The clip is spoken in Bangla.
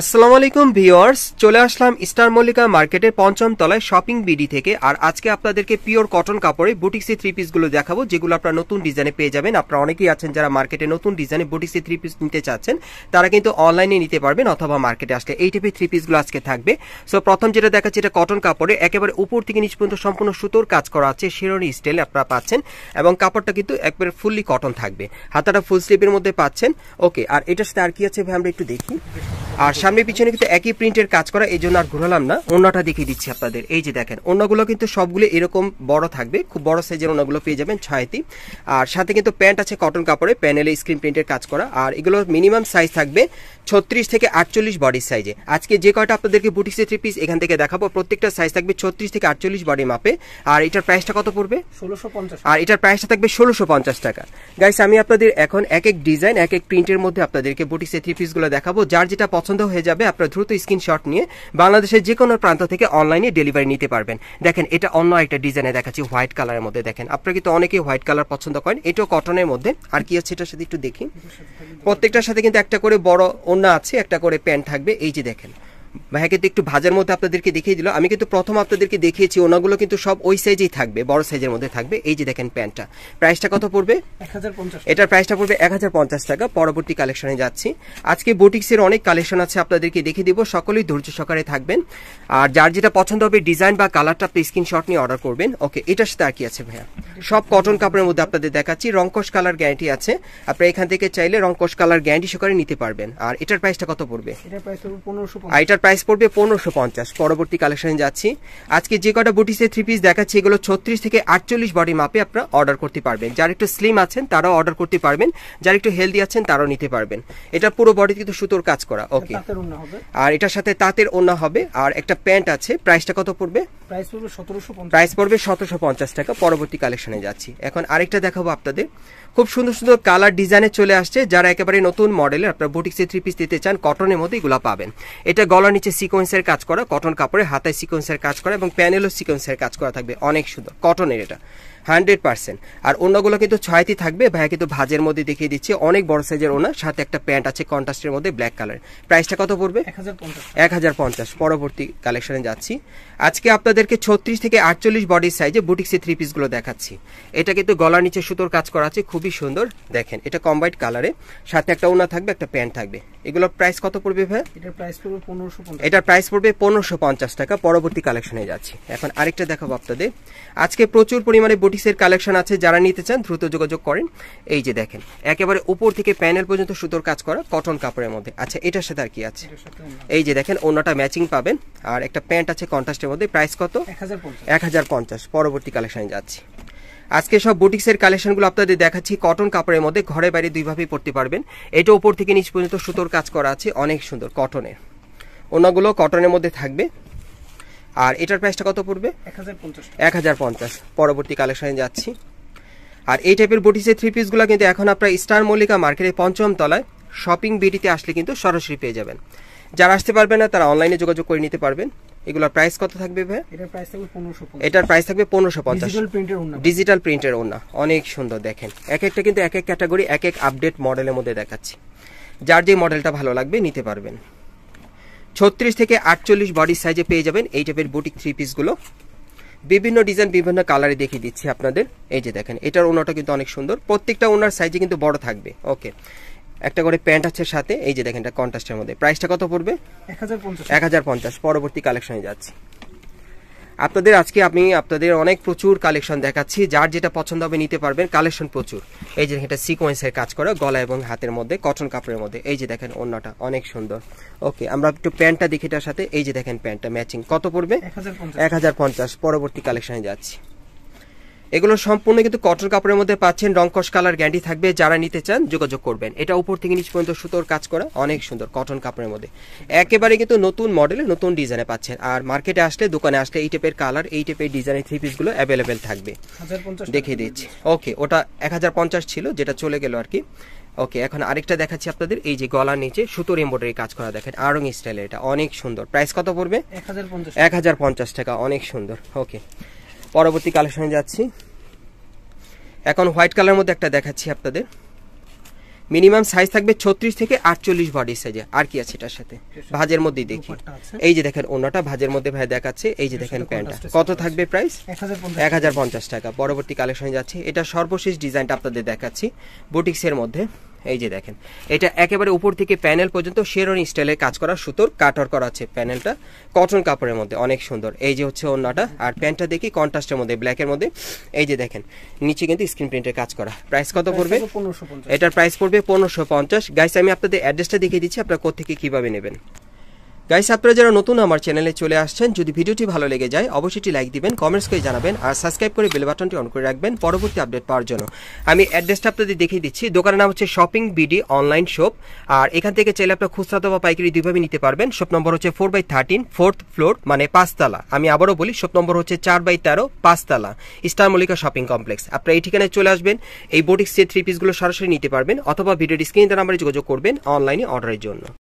আসসালামু আলাইকুম ভিওয়ার্স চলে আসলাম স্টার মল্লিকা মার্কেটের পঞ্চম তলায় শপিং বিডি থেকে আর আজকে আপনাদেরকে পিওর কটন কাপড়ে বুটিক্সি থ্রি পিসগুলো দেখাবো যেগুলো আপনারা নতুন ডিজাইনে পেয়ে যাবেন আপনারা অনেকেই আছেন যারা মার্কেটে নতুন ডিজাইনে বুটিক্সি থ্রি পিস নিতে চাচ্ছেন তারা কিন্তু অনলাইনে নিতে পারবেন অথবা মার্কেটে আসলে এই টাইপের থ্রি পিসগুলো আজকে থাকবে সো প্রথম যেটা দেখাচ্ছি এটা কটন কাপড়ে একেবারে উপর থেকে নিচ পর্যন্ত সম্পূর্ণ সুতোর কাজ করা আছে শিরোনি স্টাইল আপনারা পাচ্ছেন এবং কাপড়টা কিন্তু একবারে ফুললি কটন থাকবে হাতাটা ফুল স্লিপের মধ্যে পাচ্ছেন ওকে আর এটার সাথে আর কি আছে ভাই আমরা একটু দেখি আর সামনে পিছনে কিন্তু একই প্রিন্টের কাজ করা এই জন্য আর ঘুরালাম না অন্যটা দেখিয়ে দিচ্ছি আপনাদের এই যে দেখেন অন্যগুলো কিন্তু সবগুলো এরকম বড় থাকবে খুব বড় সাইজের অন্যগুলো পেয়ে যাবেন ছয়টি আর সাথে কিন্তু প্যান্ট আছে কটন কাপড়ে প্যানেলে স্ক্রিন প্রিন্টের কাজ করা আর এগুলোর মিনিমাম সাইজ থাকবে ছত্রিশ থেকে আটচল্লিশ বডির সাইজে আজকে যে কয়টা আপনাদেরকে বুটিক্সে থ্রি পিস এখান থেকে দেখাবো প্রত্যেকটা সাইজ থাকবে ছত্রিশ থেকে আটচল্লিশ বডি মাপে আর এটার প্রাইসটা কত পড়বে ষোলোশো পঞ্চাশ আর এটার প্রাইসটা থাকবে ষোলোশো পঞ্চাশ টাকা গাইস আমি আপনাদের এখন এক এক ডিজাইন এক এক প্রিন্টের মধ্যে আপনাদেরকে বুটিক্সে থ্রি পিসগুলো দেখাবো যার যেটা পছন্দ হয়ে যাবে আপনার দ্রুত স্ক্রিনশট নিয়ে বাংলাদেশের যে কোনো প্রান্ত থেকে অনলাইনে ডেলিভারি নিতে পারবেন দেখেন এটা অন্য একটা ডিজাইনে দেখাচ্ছি হোয়াইট কালারের মধ্যে দেখেন আপনার কিন্তু অনেকেই হোয়াইট কালার পছন্দ করেন এটাও কটনের মধ্যে আর কি আছে এটার সাথে একটু দেখি প্রত্যেকটার সাথে কিন্তু একটা করে বড় ওনা আছে একটা করে প্যান্ট থাকবে এই যে দেখেন ভাইয়া কিন্তু একটু ভাজার মধ্যে আপনাদেরকে দেখিয়ে দিল আমি কিন্তু প্রথম আপনাদেরকে দেখিয়েছি ওনাগুলো কিন্তু সব ওই সাইজেই থাকবে বড় সাইজের মধ্যে থাকবে এই যে দেখেন প্যান্টটা প্রাইসটা কত পড়বে এটার প্রাইসটা পড়বে এক টাকা পরবর্তী কালেকশনে যাচ্ছি আজকে বুটিক্সের অনেক কালেকশন আছে আপনাদেরকে দেখিয়ে দিব সকলেই ধৈর্য সহকারে থাকবেন আর যার যেটা পছন্দ হবে ডিজাইন বা কালারটা আপনি স্ক্রিনশট নিয়ে অর্ডার করবেন ওকে এটার সাথে আর কি আছে ভাইয়া সব কটন কাপড়ের মধ্যে আপনাদের দেখাচ্ছি রংকশ কালার গ্যারান্টি আছে আপনি এখান থেকে চাইলে রংকশ কালার গ্যারান্টি সহকারে নিতে পারবেন আর এটার প্রাইসটা কত পড়বে প্রাইস এটার প্রাইস পড়বে পনেরোশো পঞ্চাশ পরবর্তী কালেকশনে যাচ্ছি আজকে যে কটা বুটিসের থ্রি পিস দেখাচ্ছি এগুলো ছত্রিশ থেকে আটচল্লিশ বডি মাপে আপনারা অর্ডার করতে পারবেন যারা একটু স্লিম আছেন তারাও অর্ডার করতে পারবেন যারা একটু হেলদি আছেন তারাও নিতে পারবেন এটা পুরো বডি কিন্তু সুতোর কাজ করা ওকে আর এটার সাথে তাঁতের ওনা হবে আর একটা প্যান্ট আছে প্রাইসটা কত পড়বে প্রাইস পড়বে সতেরোশো পঞ্চাশ টাকা পরবর্তী কালেকশনে যাচ্ছি এখন আরেকটা দেখাবো আপনাদের খুব সুন্দর সুন্দর কালার ডিজাইনে চলে আসছে যারা একেবারে নতুন মডেলের আপনার বুটিক্সে থ্রি পিস দিতে চান কটনের মধ্যে এগুলো পাবেন এটা গলা নিচে সিকোয়েন্সের কাজ করা কটন কাপড়ে হাতায় সিকোয়েন্সের কাজ করা এবং প্যানেলও সিকোয়েন্সের কাজ করা থাকবে অনেক সুন্দর কটনের এটা হান্ড্রেড পার্সেন্ট আর অন্যগুলো কিন্তু ছয়টি থাকবে ভাইয়া কিন্তু ভাজের মধ্যে দেখিয়ে দিচ্ছে অনেক বড় সাইজের ওনার সাথে একটা প্যান্ট আছে কন্ট্রাস্টের মধ্যে ব্ল্যাক কালার প্রাইসটা কত পড়বে এক হাজার পঞ্চাশ পরবর্তী কালেকশনে যাচ্ছি আজকে আপনাদেরকে ছত্রিশ থেকে আটচল্লিশ বডির সাইজে বুটিক্সে থ্রি পিসগুলো দেখাচ্ছি এটা কিন্তু গলার নিচে সুতোর কাজ করা আছে খুবই সুন্দর দেখেন এটা কম্বাইড কালারে সাথে একটা ওনা থাকবে একটা প্যান্ট থাকবে এগুলোর প্রাইস কত পড়বে ভাই এটার প্রাইস পড়বে পনেরোশো এটার প্রাইস পড়বে পঞ্চাশ টাকা পরবর্তী কালেকশনে যাচ্ছি এখন আরেকটা দেখাবো আপনাদের আজকে প্রচুর পরিমাণে বটিসের কালেকশন আছে যারা নিতে চান দ্রুত যোগাযোগ করেন এই যে দেখেন একেবারে উপর থেকে প্যানেল পর্যন্ত সুতোর কাজ করা কটন কাপড়ের মধ্যে আচ্ছা এটার সাথে আর কি আছে এই যে দেখেন অন্যটা ম্যাচিং পাবেন আর একটা প্যান্ট আছে কন্ট্রাস্টের মধ্যে প্রাইস কত এক হাজার পঞ্চাশ পরবর্তী কালেকশনে যাচ্ছি আজকে সব বুটিক্সের কালেকশনগুলো আপনাদের দেখাচ্ছি কটন কাপড়ের মধ্যে ঘরে বাইরে দুইভাবেই পড়তে পারবেন এটা ওপর থেকে নিচ পর্যন্ত সুতোর কাজ করা আছে অনেক সুন্দর কটনের অন্যগুলো কটনের মধ্যে থাকবে আর এটার প্রাইসটা কত পড়বে এক হাজার পঞ্চাশ পরবর্তী কালেকশনে যাচ্ছি আর এই টাইপের বুটিক্সের থ্রি পিসগুলো কিন্তু এখন আপনার স্টার মল্লিকা মার্কেটের পঞ্চম তলায় শপিং বিটিতে আসলে কিন্তু সরাসরি পেয়ে যাবেন যারা আসতে পারবে না তারা অনলাইনে যোগাযোগ করে নিতে পারবেন এগুলোর প্রাইস কত থাকবে ভাই এটার প্রাইস থাকবে পনেরোশো এটার প্রাইস থাকবে পঞ্চাশ ডিজিটাল প্রিন্টের ওনা অনেক সুন্দর দেখেন এক একটা কিন্তু এক এক ক্যাটাগরি এক এক আপডেট মডেলের মধ্যে দেখাচ্ছি যার যে মডেলটা ভালো লাগবে নিতে পারবেন ছত্রিশ থেকে আটচল্লিশ বডি সাইজে পেয়ে যাবেন এই টাইপের বুটিক থ্রি পিসগুলো বিভিন্ন ডিজাইন বিভিন্ন কালারে দেখিয়ে দিচ্ছি আপনাদের এই যে দেখেন এটার ওনাটা কিন্তু অনেক সুন্দর প্রত্যেকটা ওনার সাইজে কিন্তু বড় থাকবে ওকে একটা করে প্যান্ট আছে সাথে এই যে দেখেন এটা কন্ট্রাস্টের মধ্যে প্রাইসটা কত পড়বে এক হাজার পঞ্চাশ পরবর্তী কালেকশনে যাচ্ছি আপনাদের আজকে আমি আপনাদের অনেক প্রচুর কালেকশন দেখাচ্ছি যার যেটা পছন্দ হবে নিতে পারবেন কালেকশন প্রচুর এই যে এটা সিকোয়েন্সের কাজ করা গলা এবং হাতের মধ্যে কটন কাপড়ের মধ্যে এই যে দেখেন অন্যটা অনেক সুন্দর ওকে আমরা একটু প্যান্টটা দেখি সাথে এই যে দেখেন প্যান্টটা ম্যাচিং কত পড়বে এক হাজার পঞ্চাশ পরবর্তী কালেকশনে যাচ্ছি এগুলো সম্পূর্ণ কিন্তু কটন কাপড়ের মধ্যে পাচ্ছেন রংকশ কালার গ্যান্ডি থাকবে যারা নিতে চান যোগাযোগ করবেন এটা উপর থেকে নিচ পর্যন্ত সুতোর কাজ করা অনেক সুন্দর কটন কাপড়ের মধ্যে একেবারে কিন্তু নতুন মডেলে নতুন ডিজাইনে পাচ্ছেন আর মার্কেটে আসলে দোকানে আসলে এই টাইপের কালার এই টাইপের ডিজাইনের থ্রি পিসগুলো অ্যাভেলেবেল থাকবে দেখে দিচ্ছি ওকে ওটা এক ছিল যেটা চলে গেল আর কি ওকে এখন আরেকটা দেখাচ্ছি আপনাদের এই যে গলার নিচে সুতোর এম্বয়ডারি কাজ করা দেখেন আরং স্টাইলের এটা অনেক সুন্দর প্রাইস কত পড়বে এক টাকা অনেক সুন্দর ওকে পরবর্তী কালেকশনে যাচ্ছি এখন হোয়াইট কালারের মধ্যে একটা দেখাচ্ছি আপনাদের মিনিমাম সাইজ থাকবে ছত্রিশ থেকে আটচল্লিশ বডি সাইজে আর কি আছে এটার সাথে ভাজের মধ্যেই দেখি এই যে দেখেন অন্যটা ভাজের মধ্যে ভাই দেখাচ্ছে এই যে দেখেন প্যান্টটা কত থাকবে প্রাইস এক হাজার পঞ্চাশ টাকা পরবর্তী কালেকশনে যাচ্ছে এটা সর্বশেষ ডিজাইনটা আপনাদের দেখাচ্ছি বুটিক্সের মধ্যে এই যে দেখেন এটা একেবারে উপর থেকে প্যানেল পর্যন্ত শেরোনি স্টাইলে কাজ করা সুতোর কাটর করা আছে প্যানেলটা কটন কাপড়ের মধ্যে অনেক সুন্দর এই যে হচ্ছে ওন্নাটা আর প্যান্টটা দেখি কন্ট্রাস্টের মধ্যে ব্ল্যাকের মধ্যে এই যে দেখেন নিচে কিন্তু স্ক্রিন প্রিন্টের কাজ করা প্রাইস কত পড়বে এটার প্রাইস পড়বে পনেরোশো পঞ্চাশ গাইস আমি আপনাদের অ্যাড্রেসটা দেখিয়ে দিচ্ছি আপনারা কোথেকে কীভাবে নেবেন গাইস আপনারা যারা নতুন আমার চ্যানেলে চলে আসছেন যদি ভিডিওটি ভালো লেগে যায় অবশ্যই লাইক দিবেন কমেন্টস করে জানাবেন আর সাবস্ক্রাইব করে বেল বাটনটি অন করে রাখবেন পরবর্তী আপডেট পাওয়ার জন্য আমি অ্যাড্রেসটা আপনাদের দেখিয়ে দিচ্ছি দোকানের নাম হচ্ছে শপিং বিডি অনলাইন শপ আর এখান থেকে চাইলে আপনার খুচরা বা পাইকারি দুইভাবে নিতে পারবেন শপ নম্বর হচ্ছে four by thirteen fourth floor মানে পাঁচতলা আমি আবারও বলি শপ নম্বর হচ্ছে চার বাই তেরো পাঁচতলা স্টার মল্লিকা শপিং কমপ্লেক্স আপনারা এই ঠিকানায় চলে আসবেন এই বোর্ডিক্স থ্রি পিসগুলো সরাসরি নিতে পারবেন অথবা ভিডিও স্ক্রিনে দ্বারা আমরা যোগাযোগ করবেন অনলাইনে অর্ডারের জন্য